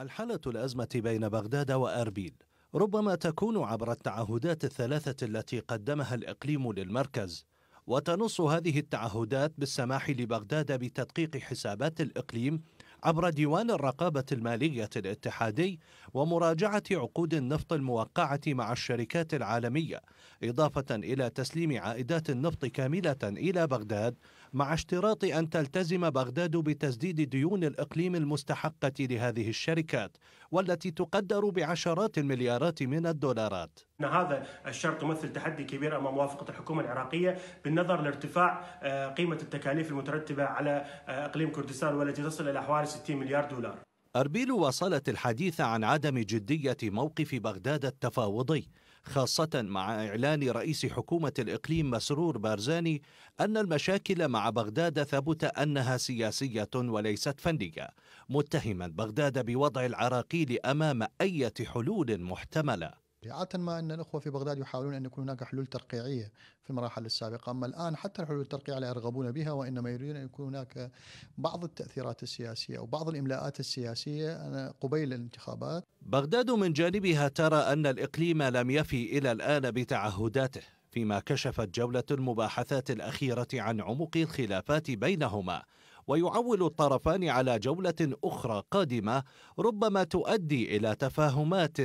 الحالة الأزمة بين بغداد وأربيل ربما تكون عبر التعهدات الثلاثة التي قدمها الإقليم للمركز وتنص هذه التعهدات بالسماح لبغداد بتدقيق حسابات الإقليم عبر ديوان الرقابة المالية الاتحادي ومراجعة عقود النفط الموقعة مع الشركات العالمية إضافة إلى تسليم عائدات النفط كاملة إلى بغداد مع اشتراط أن تلتزم بغداد بتسديد ديون الإقليم المستحقة لهذه الشركات والتي تقدر بعشرات المليارات من الدولارات هذا الشرط يمثل تحدي كبير امام موافقه الحكومه العراقيه بالنظر لارتفاع آه، قيمه التكاليف المترتبه على آه، اقليم كردستان والتي تصل الى حوالي 60 مليار دولار. اربيل واصلت الحديث عن عدم جديه موقف بغداد التفاوضي خاصة مع إعلان رئيس حكومة الإقليم مسرور بارزاني أن المشاكل مع بغداد ثبت أنها سياسية وليست فنية متهما بغداد بوضع العراقيل أمام أي حلول محتملة عادة ما أن الأخوة في بغداد يحاولون أن يكون هناك حلول ترقيعية في المراحل السابقة أما الآن حتى الحلول الترقيعية لا يرغبون بها وإنما يريدون أن يكون هناك بعض التأثيرات السياسية أو بعض الإملاءات السياسية قبيل الانتخابات بغداد من جانبها ترى أن الإقليم لم يفي إلى الآن بتعهداته فيما كشفت جولة المباحثات الأخيرة عن عمق الخلافات بينهما ويعول الطرفان على جولة أخرى قادمة ربما تؤدي إلى تفاهمات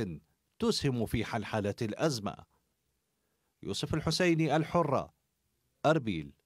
تسهم في حلحلة الأزمة يوسف الحسيني الحرة أربيل